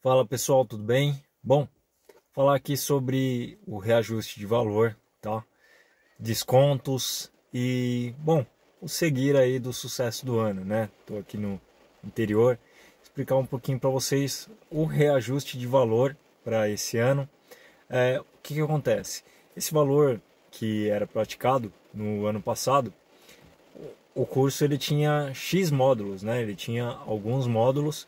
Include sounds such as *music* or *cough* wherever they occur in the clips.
Fala pessoal, tudo bem? Bom, falar aqui sobre o reajuste de valor, tá? Descontos e, bom, o seguir aí do sucesso do ano, né? Tô aqui no interior, explicar um pouquinho para vocês o reajuste de valor para esse ano. É, o que, que acontece? Esse valor que era praticado no ano passado, o curso ele tinha X módulos, né? Ele tinha alguns módulos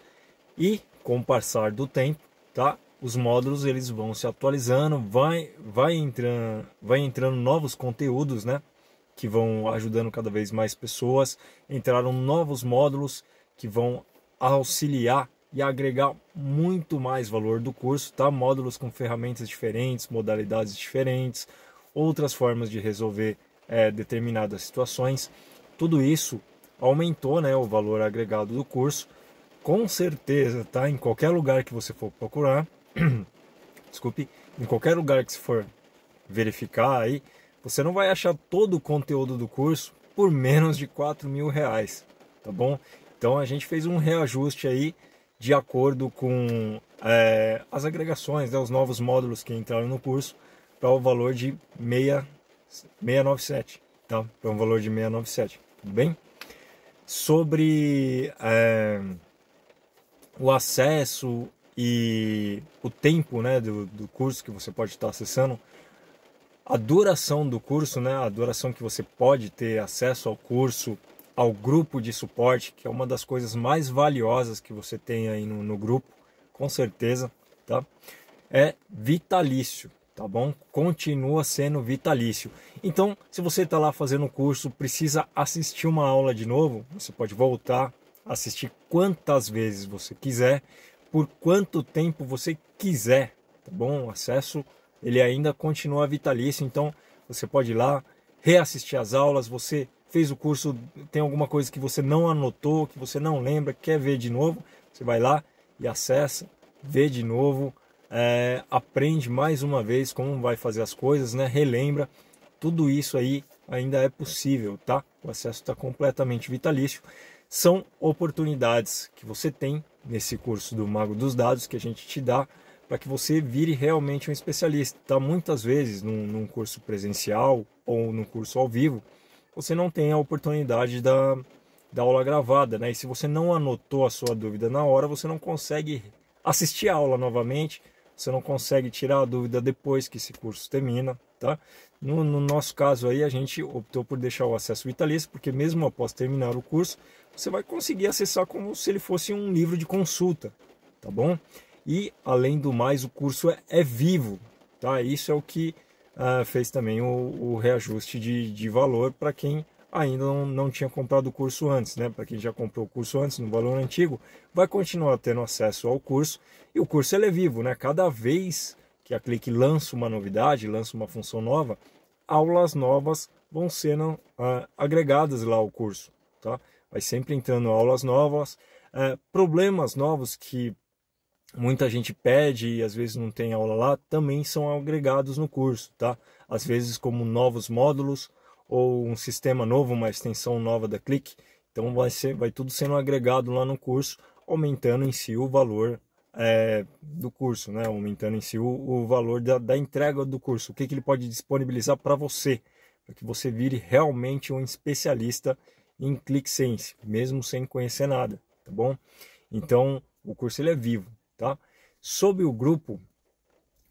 e com o passar do tempo, tá? Os módulos eles vão se atualizando, vai, vai, entrando, vai entrando novos conteúdos, né? Que vão ajudando cada vez mais pessoas. Entraram novos módulos que vão auxiliar e agregar muito mais valor do curso, tá? Módulos com ferramentas diferentes, modalidades diferentes, outras formas de resolver é, determinadas situações. Tudo isso aumentou né, o valor agregado do curso com certeza, tá? Em qualquer lugar que você for procurar, *clears throat* desculpe, em qualquer lugar que você for verificar aí, você não vai achar todo o conteúdo do curso por menos de 4 mil reais, tá bom? Então a gente fez um reajuste aí de acordo com é, as agregações, né, os novos módulos que entraram no curso, para o valor de 6, 697, tá? Para um valor de 697, tudo bem? Sobre... É o acesso e o tempo né, do, do curso que você pode estar acessando, a duração do curso, né, a duração que você pode ter acesso ao curso, ao grupo de suporte, que é uma das coisas mais valiosas que você tem aí no, no grupo, com certeza, tá? É vitalício, tá bom? Continua sendo vitalício. Então, se você está lá fazendo o curso, precisa assistir uma aula de novo, você pode voltar assistir quantas vezes você quiser, por quanto tempo você quiser, tá bom? O acesso ele ainda continua vitalício, então você pode ir lá reassistir as aulas, você fez o curso, tem alguma coisa que você não anotou, que você não lembra, quer ver de novo, você vai lá e acessa, vê de novo, é, aprende mais uma vez como vai fazer as coisas, né? Relembra, tudo isso aí ainda é possível, tá? O acesso está completamente vitalício são oportunidades que você tem nesse curso do Mago dos Dados que a gente te dá para que você vire realmente um especialista. Tá? Muitas vezes, num, num, curso presencial ou num curso ao vivo, você não tem a oportunidade da, da aula gravada. Né? E se você não anotou a sua dúvida na hora, você não consegue assistir a aula novamente, você não consegue tirar a dúvida depois que esse curso termina. Tá? No, no, nosso caso aí, a gente optou por deixar o acesso vitalício, porque mesmo após terminar o curso, você vai conseguir acessar como se ele fosse um livro de consulta, tá bom? E, além do mais, o curso é, é vivo, tá? Isso é o que ah, fez também o, o reajuste de, de valor para quem ainda não, não tinha comprado o curso antes, né? Para quem já comprou o curso antes no valor antigo, vai continuar tendo acesso ao curso e o curso ele é vivo, né? Cada vez que a Clique lança uma novidade, lança uma função nova, aulas novas vão sendo ah, agregadas lá ao curso, tá? Vai sempre entrando aulas novas, é, problemas novos que muita gente pede e às vezes não tem aula lá, também são agregados no curso, tá? Às vezes como novos módulos ou um sistema novo, uma extensão nova da Clique. Então vai ser, vai tudo sendo agregado lá no curso, aumentando em si o valor é, do curso, né? aumentando em si o, o valor da, da, entrega do curso, o que, que ele pode disponibilizar para você, para que você vire realmente um especialista em ClickSense, mesmo sem conhecer nada, tá bom? Então, o curso ele é vivo, tá? Sobre o grupo,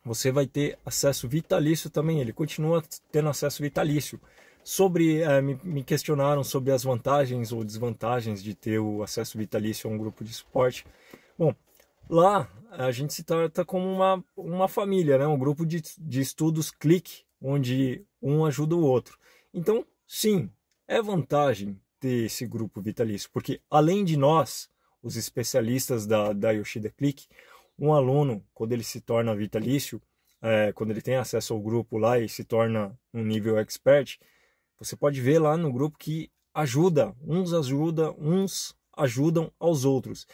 você vai ter acesso vitalício também, ele continua tendo acesso vitalício. Sobre, é, me, me, questionaram sobre as vantagens ou desvantagens de ter o acesso vitalício a um grupo de suporte. Bom, Lá a gente se trata como uma, uma família, né? um grupo de, de estudos clique, onde um ajuda o outro. Então, sim, é vantagem ter esse grupo vitalício, porque além de nós, os especialistas da, da Yoshida Clique, um aluno, quando ele se torna vitalício, é, quando ele tem acesso ao grupo lá e se torna um nível expert, você pode ver lá no grupo que ajuda, uns ajuda, uns ajudam aos outros.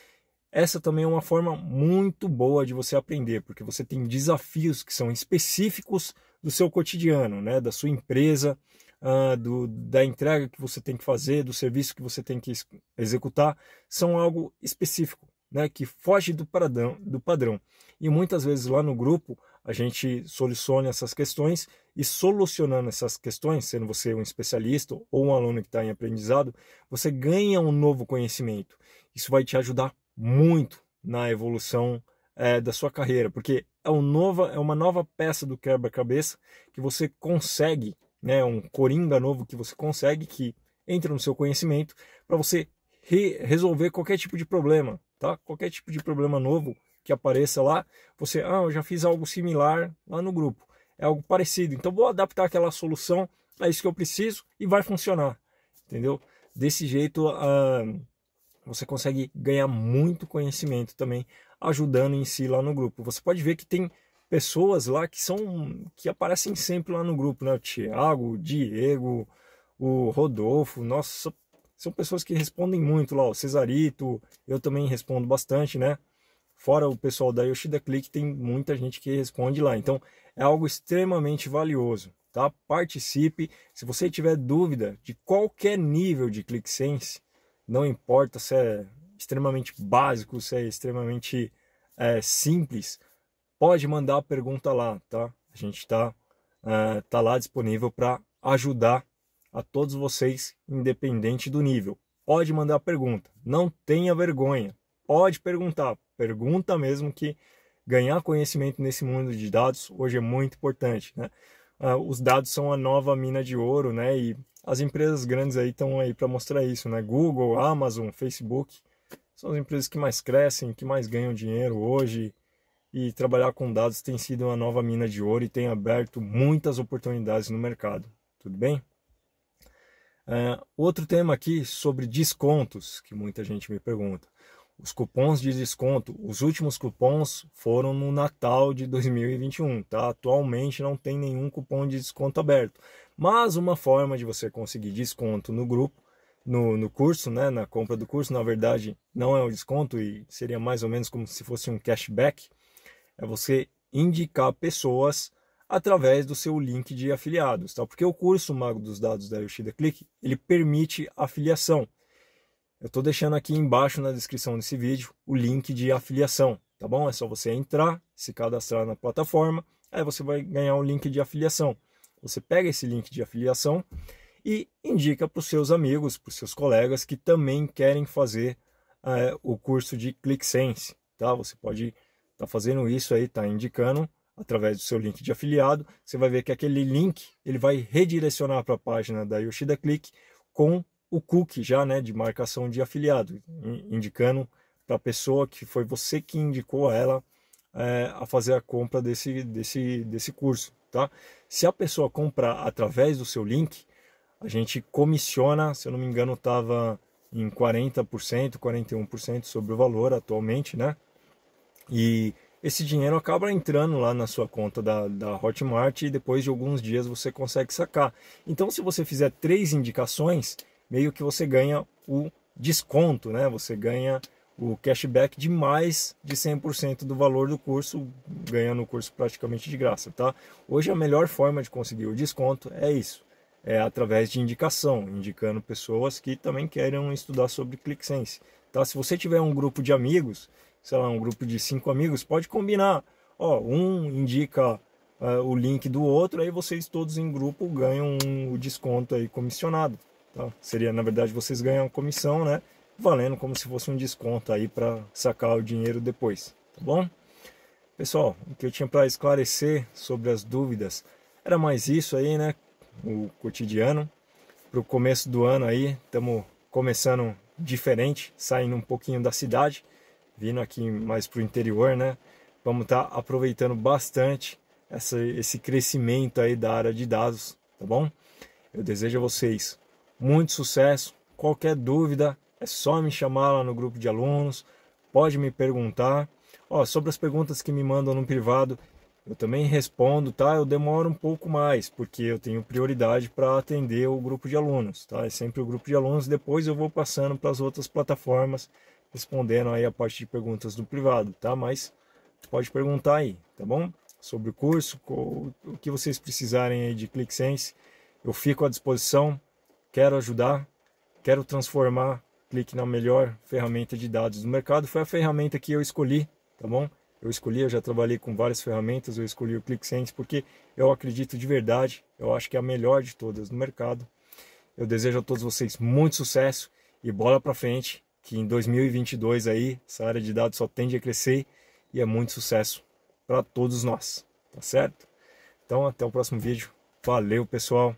Essa também é uma forma muito boa de você aprender, porque você tem desafios que são específicos do seu cotidiano, né? da sua empresa, uh, do, da entrega que você tem que fazer, do serviço que você tem que executar, são algo específico, né? que foge do padrão, do padrão. E muitas vezes lá no grupo a gente soluciona essas questões e solucionando essas questões, sendo você um especialista ou um aluno que está em aprendizado, você ganha um novo conhecimento. Isso vai te ajudar muito na evolução é, da sua carreira, porque é, um nova, é uma nova peça do quebra-cabeça que você consegue, né, um coringa novo que você consegue, que entra no seu conhecimento, para você re resolver qualquer tipo de problema, tá? Qualquer tipo de problema novo que apareça lá, você, ah, eu já fiz algo similar lá no grupo, é algo parecido, então vou adaptar aquela solução a é isso que eu preciso e vai funcionar, entendeu? Desse jeito, a. Ah, você consegue ganhar muito conhecimento também ajudando em si lá no grupo. Você pode ver que tem pessoas lá que são que aparecem sempre lá no grupo, né? O Thiago, o Diego, o Rodolfo, nossa, são pessoas que respondem muito lá, o Cesarito, eu também respondo bastante, né? Fora o pessoal da Yoshida Click, tem muita gente que responde lá. Então, é algo extremamente valioso, tá? Participe. Se você tiver dúvida de qualquer nível de ClickSense, não importa se é extremamente básico, se é extremamente é, simples, pode mandar a pergunta lá, tá? A gente está é, tá lá disponível para ajudar a todos vocês, independente do nível. Pode mandar a pergunta, não tenha vergonha, pode perguntar, pergunta mesmo que ganhar conhecimento nesse mundo de dados hoje é muito importante, né? Ah, os dados são a nova mina de ouro, né? E as empresas grandes aí estão aí para mostrar isso, né? Google, Amazon, Facebook são as empresas que mais crescem, que mais ganham dinheiro hoje. E trabalhar com dados tem sido uma nova mina de ouro e tem aberto muitas oportunidades no mercado. Tudo bem? É, outro tema aqui sobre descontos, que muita gente me pergunta. Os cupons de desconto, os últimos cupons foram no Natal de 2021, tá? Atualmente não tem nenhum cupom de desconto aberto. Mas uma forma de você conseguir desconto no grupo, no, no curso, né, na compra do curso, na verdade não é um desconto e seria mais ou menos como se fosse um cashback, é você indicar pessoas através do seu link de afiliados, tá? Porque o curso Mago dos Dados da Yoshida Click, ele permite afiliação. Eu estou deixando aqui embaixo na descrição desse vídeo o link de afiliação, tá bom? É só você entrar, se cadastrar na plataforma, aí você vai ganhar um link de afiliação. Você pega esse link de afiliação e indica para os seus amigos, para os seus colegas que também querem fazer eh, o curso de ClickSense, tá? Você pode estar tá fazendo isso aí, tá indicando através do seu link de afiliado, você vai ver que aquele link ele vai redirecionar para a página da Yoshida Click com o cookie já, né, de marcação de afiliado, indicando para a pessoa que foi você que indicou a ela é, a fazer a compra desse, desse, desse curso tá? Se a pessoa comprar através do seu link, a gente comissiona, se eu não me engano, estava em 40%, 41% sobre o valor atualmente, né? E esse dinheiro acaba entrando lá na sua conta da, da Hotmart e depois de alguns dias você consegue sacar. Então, se você fizer três indicações, meio que você ganha o desconto, né? Você ganha o cashback de mais de 100% do valor do curso, ganhando o curso praticamente de graça, tá? Hoje a melhor forma de conseguir o desconto é isso, é através de indicação, indicando pessoas que também querem estudar sobre ClickSense, tá? Se você tiver um grupo de amigos, sei lá, um grupo de cinco amigos, pode combinar, ó, um indica uh, o link do outro, aí vocês todos em grupo ganham um, o desconto aí comissionado, tá? Seria, na verdade, vocês ganham comissão, né? valendo como se fosse um desconto aí para sacar o dinheiro depois, tá bom? Pessoal, o que eu tinha para esclarecer sobre as dúvidas era mais isso aí, né? O cotidiano. Para o começo do ano aí, estamos começando diferente, saindo um pouquinho da cidade, vindo aqui mais para o interior, né? Vamos estar tá aproveitando bastante essa, esse crescimento aí da área de dados, tá bom? Eu desejo a vocês muito sucesso. Qualquer dúvida, é só me chamar lá no grupo de alunos, pode me perguntar. Ó, sobre as perguntas que me mandam no privado, eu também respondo, tá? Eu demoro um pouco mais, porque eu tenho prioridade para atender o grupo de alunos, tá? É sempre o grupo de alunos, depois eu vou passando para as outras plataformas, respondendo aí a parte de perguntas do privado, tá? Mas pode perguntar aí, tá bom? Sobre o curso, o que vocês precisarem aí de ClickSense, eu fico à disposição, quero ajudar, quero transformar clique na melhor ferramenta de dados do mercado. Foi a ferramenta que eu escolhi, tá bom? Eu escolhi, eu já trabalhei com várias ferramentas, eu escolhi o ClickSense porque eu acredito de verdade, eu acho que é a melhor de todas no mercado. Eu desejo a todos vocês muito sucesso e bola para frente, que em 2022 aí essa área de dados só tende a crescer e é muito sucesso para todos nós, tá certo? Então até o próximo vídeo. Valeu, pessoal.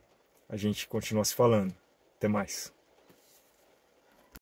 A gente continua se falando. Até mais.